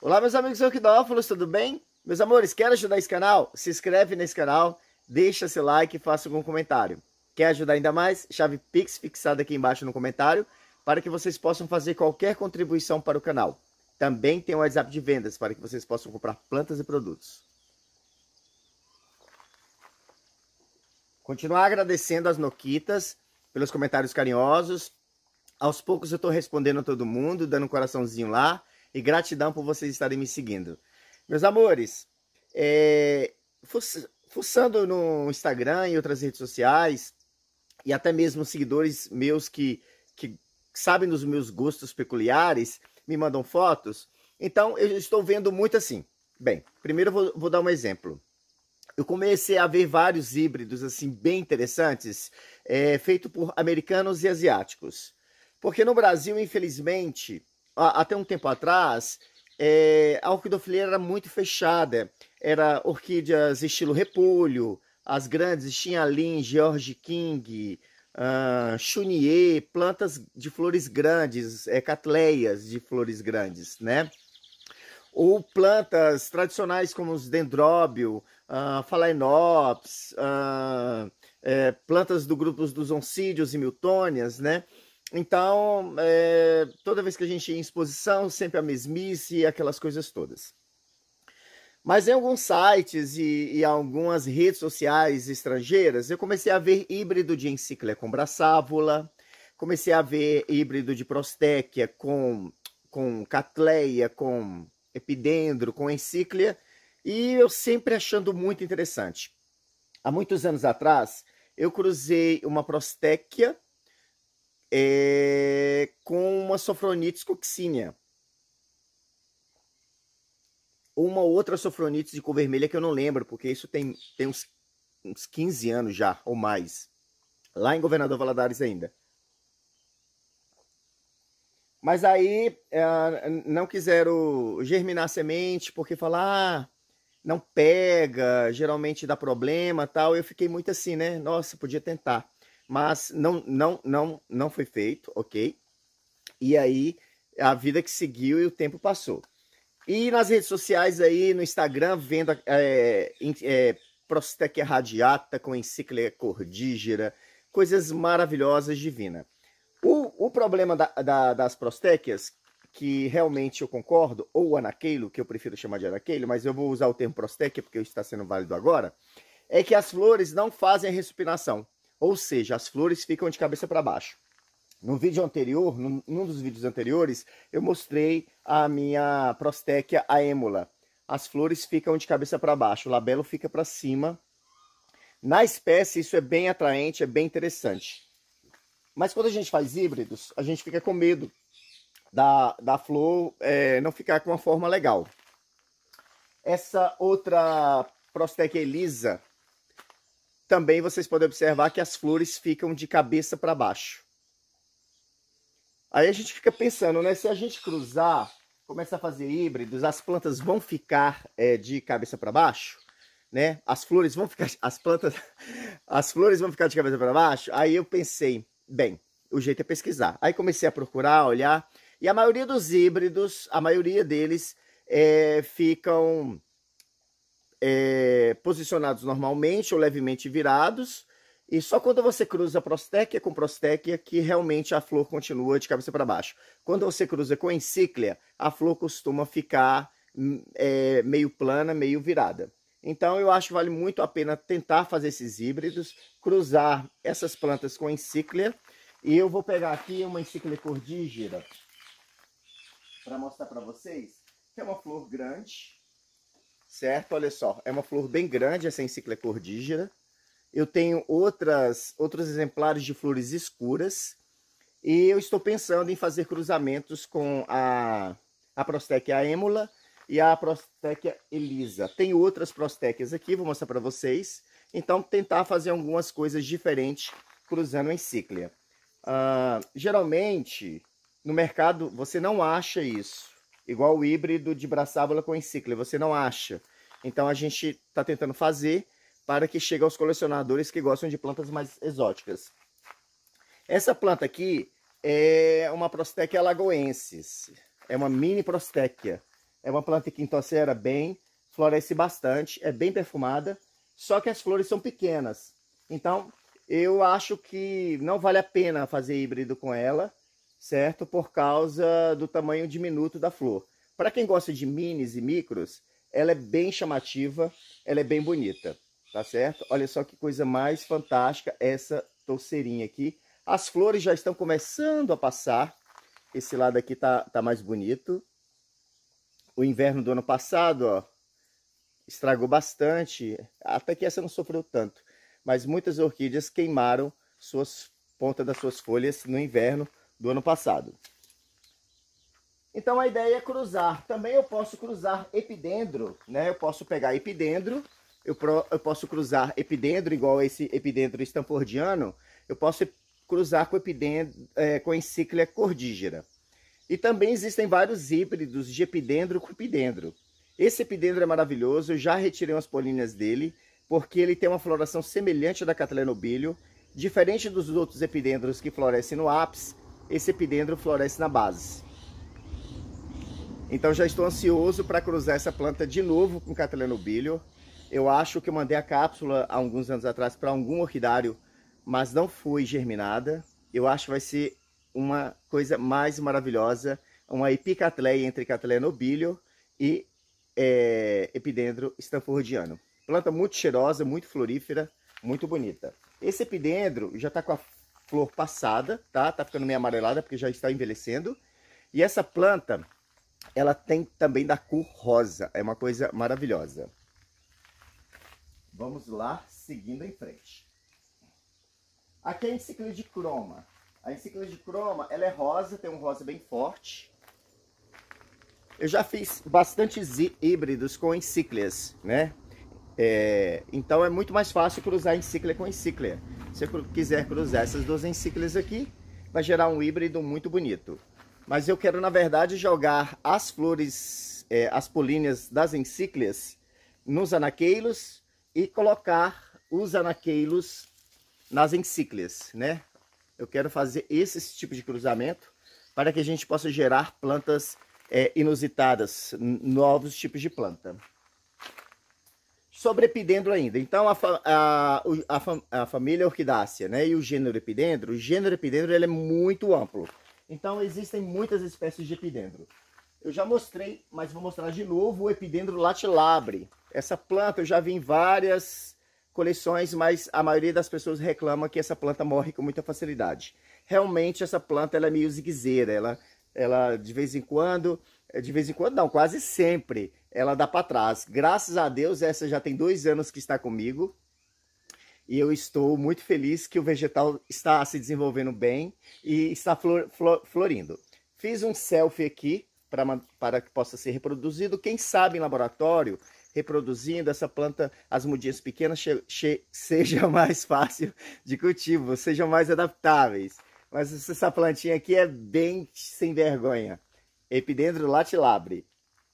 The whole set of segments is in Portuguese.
Olá, meus amigos orquidófilos, tudo bem? Meus amores, quer ajudar esse canal? Se inscreve nesse canal, deixa seu like e faça algum comentário. Quer ajudar ainda mais? Chave Pix fixada aqui embaixo no comentário para que vocês possam fazer qualquer contribuição para o canal. Também tem o um WhatsApp de vendas para que vocês possam comprar plantas e produtos. Continuar agradecendo as Noquitas pelos comentários carinhosos. Aos poucos eu estou respondendo a todo mundo, dando um coraçãozinho lá e gratidão por vocês estarem me seguindo. Meus amores, é, fuçando no Instagram e outras redes sociais, e até mesmo seguidores meus que, que sabem dos meus gostos peculiares, me mandam fotos. Então, eu estou vendo muito assim. Bem, primeiro eu vou, vou dar um exemplo eu comecei a ver vários híbridos assim bem interessantes, é, feito por americanos e asiáticos. Porque no Brasil, infelizmente, até um tempo atrás, é, a orquidofilia era muito fechada. Era orquídeas estilo repolho, as grandes Xinhalin, George King, uh, Chunier, plantas de flores grandes, é, catleias de flores grandes, né? Ou plantas tradicionais como os dendróbio, uh, ah, phalaenops, uh, ah, é, eh, plantas do grupo dos oncídeos e miltônias, né? Então, é, toda vez que a gente ia em exposição, sempre a mesmice e aquelas coisas todas. Mas em alguns sites e, e, algumas redes sociais estrangeiras, eu comecei a ver híbrido de encíclia com braçávola, comecei a ver híbrido de prostéquia com, com catleia, com epidendro, com encíclia, e eu sempre achando muito interessante. Há muitos anos atrás, eu cruzei uma prostéquia é, com uma sofronite ou Uma outra sofronite de cor vermelha que eu não lembro, porque isso tem, tem uns, uns 15 anos já, ou mais. Lá em Governador Valadares ainda. Mas aí é, não quiseram germinar semente, porque falar ah, não pega, geralmente dá problema tal. Eu fiquei muito assim, né? Nossa, podia tentar mas não, não, não, não foi feito, ok? E aí a vida que seguiu e o tempo passou. E nas redes sociais aí, no Instagram, vendo é, é, radiata com encíclica cordígera, coisas maravilhosas, divina. O, o problema da, da, das prostéquias, que realmente eu concordo, ou anaqueilo, que eu prefiro chamar de anaqueilo, mas eu vou usar o termo prostéquia porque está sendo válido agora, é que as flores não fazem a respiração ou seja, as flores ficam de cabeça para baixo. No vídeo anterior, num, num, dos vídeos anteriores, eu mostrei a minha prostéquia êmula. As flores ficam de cabeça para baixo, o labelo fica para cima. Na espécie, isso é bem atraente, é bem interessante. Mas quando a gente faz híbridos, a gente fica com medo da, da flor é, não ficar com uma forma legal. Essa outra prostéquia elisa, também vocês podem observar que as flores ficam de cabeça para baixo. Aí a gente fica pensando, né? Se a gente cruzar, começa a fazer híbridos, as plantas vão ficar é, de cabeça para baixo? né? As flores vão ficar, as plantas, as flores vão ficar de cabeça para baixo. Aí eu pensei, bem, o jeito é pesquisar. Aí comecei a procurar, olhar, e a maioria dos híbridos, a maioria deles é, ficam é, posicionados normalmente ou levemente virados. E só quando você cruza prostéquia com prostéquia que realmente a flor continua de cabeça para baixo. Quando você cruza com encíclia, a flor costuma ficar hum, é, meio plana, meio virada. Então eu acho que vale muito a pena tentar fazer esses híbridos, cruzar essas plantas com encíclia. E eu vou pegar aqui uma encíclia cordígera para mostrar para vocês, que é uma flor grande, certo? Olha só, é uma flor bem grande, essa encicla cordígera. Eu tenho outras, outros exemplares de flores escuras. E eu estou pensando em fazer cruzamentos com a, a Prostéquia emula e a Prostéquia elisa. Tem outras prostéquias aqui, vou mostrar para vocês. Então, tentar fazer algumas coisas diferentes cruzando a encíclia. Uh, geralmente, no mercado, você não acha isso igual o híbrido de braçábula com encicla, você não acha. Então a gente está tentando fazer para que chegue aos colecionadores que gostam de plantas mais exóticas. Essa planta aqui é uma prostechia lagoensis, é uma mini prostechia É uma planta que intocera bem, floresce bastante, é bem perfumada, só que as flores são pequenas. Então, eu acho que não vale a pena fazer híbrido com ela, certo? Por causa do tamanho diminuto da flor. Para quem gosta de minis e micros, ela é bem chamativa, ela é bem bonita, tá certo? Olha só que coisa mais fantástica essa torceirinha aqui. As flores já estão começando a passar. Esse lado aqui tá, tá mais bonito. O inverno do ano passado, ó, estragou bastante. Até que essa não sofreu tanto. Mas muitas orquídeas queimaram suas pontas das suas folhas no inverno do ano passado. Então a ideia é cruzar. Também eu posso cruzar epidendro, né? Eu posso pegar epidendro, eu, pro, eu posso cruzar epidendro igual esse epidendro estampordiano, eu posso cruzar com epidendro, é, com encíclia cordígera. E também existem vários híbridos de epidendro com epidendro. Esse epidendro é maravilhoso, eu já retirei umas políneas dele, porque ele tem uma floração semelhante à da Catalenobilio, diferente dos outros epidendros que florescem no ápice, esse epidendro floresce na base. Então já estou ansioso para cruzar essa planta de novo com Catalanobilio. Eu acho que eu mandei a cápsula há alguns anos atrás para algum orquidário, mas não foi germinada. Eu acho que vai ser uma coisa mais maravilhosa, uma epicatleia entre Catalanobilio e é, epidendro stanfordiano. Planta muito cheirosa, muito florífera, muito bonita. Esse epidendro já está com a flor passada, tá? Tá ficando meio amarelada porque já está envelhecendo. E essa planta, ela tem também da cor rosa, é uma coisa maravilhosa. Vamos lá, seguindo em frente. Aqui é a enciclina de croma. A enciclina de croma, ela é rosa, tem um rosa bem forte. Eu já fiz bastantes híbridos com encíclias, né? É, então é muito mais fácil cruzar encíclia com encíclia. Se você quiser cruzar essas duas encíclias aqui, vai gerar um híbrido muito bonito. Mas eu quero, na verdade, jogar as flores, é, as políneas das encíclias nos anaqueilos e colocar os anaqueilos nas encíclias, né? Eu quero fazer esse tipo de cruzamento para que a gente possa gerar plantas é, inusitadas, novos tipos de planta sobre epidendro ainda. Então, a, a, a, a família orquidácea né, e o gênero epidendro, o gênero epidendro ele é muito amplo. Então, existem muitas espécies de epidendro. Eu já mostrei, mas vou mostrar de novo o epidendro latilabre. Essa planta eu já vi em várias coleções, mas a maioria das pessoas reclama que essa planta morre com muita facilidade. Realmente, essa planta ela é meio ziguezeira, ela ela de vez em quando, eh, de vez em quando não, quase sempre, ela dá para trás. Graças a Deus, essa já tem dois anos que está comigo. E eu estou muito feliz que o vegetal está se desenvolvendo bem e está flor, flor, florindo. Fiz um selfie aqui pra, para que possa ser reproduzido. Quem sabe em laboratório, reproduzindo essa planta, as mudinhas pequenas, seja mais fácil de cultivo, sejam mais adaptáveis. Mas essa plantinha aqui é bem sem vergonha. Epidendro latilabre.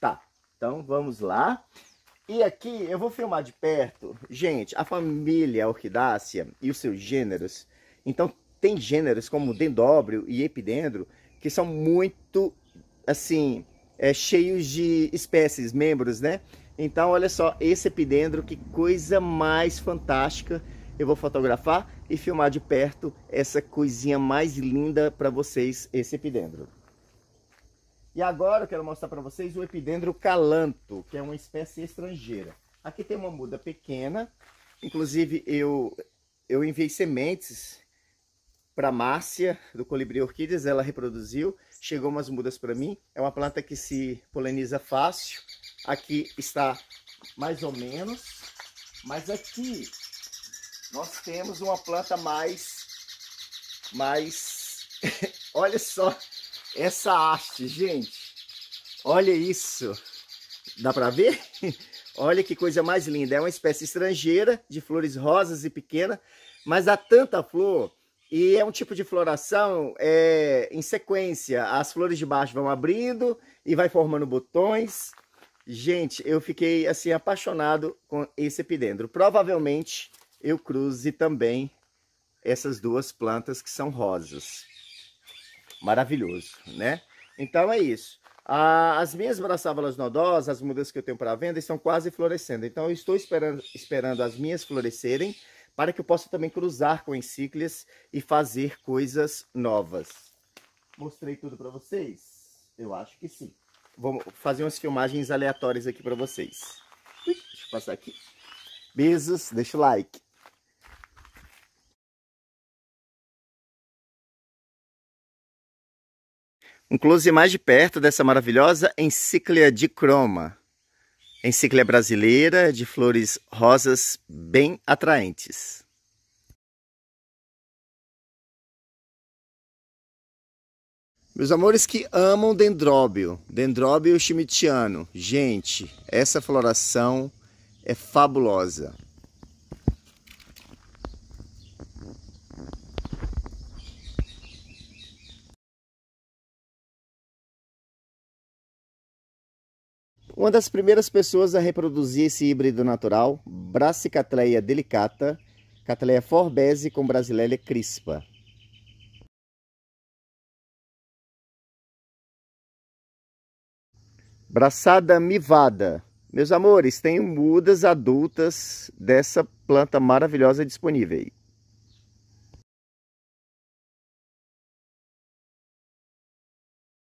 Tá, então vamos lá. E aqui eu vou filmar de perto. Gente, a família orquidácea e os seus gêneros. Então tem gêneros como Dendóbrio e epidendro que são muito, assim, é, cheios de espécies, membros, né? Então olha só, esse epidendro, que coisa mais fantástica. Eu vou fotografar e filmar de perto essa coisinha mais linda para vocês, esse epidendro. E agora eu quero mostrar para vocês o epidendro calanto, que é uma espécie estrangeira. Aqui tem uma muda pequena, inclusive eu, eu enviei sementes para Márcia, do Colibri Orquídeas, ela reproduziu, chegou umas mudas para mim. É uma planta que se poliniza fácil, aqui está mais ou menos, mas aqui nós temos uma planta mais, mais, olha só essa haste, gente. Olha isso. Dá para ver? Olha que coisa mais linda. É uma espécie estrangeira de flores rosas e pequena, mas há tanta flor e é um tipo de floração é, em sequência. As flores de baixo vão abrindo e vai formando botões. Gente, eu fiquei assim apaixonado com esse epidendro. Provavelmente eu cruze também essas duas plantas que são rosas. Maravilhoso, né? Então é isso. as minhas braçávolas nodosas, as mudas que eu tenho para venda, estão quase florescendo. Então eu estou esperando, esperando as minhas florescerem para que eu possa também cruzar com encíclias e fazer coisas novas. Mostrei tudo para vocês? Eu acho que sim. Vou fazer umas filmagens aleatórias aqui para vocês. Ui, deixa eu passar aqui. Beijos, deixa o like. Um close mais de perto dessa maravilhosa encíclia de croma. Encíclia brasileira de flores rosas bem atraentes. Meus amores que amam dendróbio, dendróbio chimitiano, gente, essa floração é fabulosa. Uma das primeiras pessoas a reproduzir esse híbrido natural, Brassicatleia delicata, Catleia forbese com Brasilélia crispa. Braçada mivada. Meus amores, tenho mudas adultas dessa planta maravilhosa disponíveis.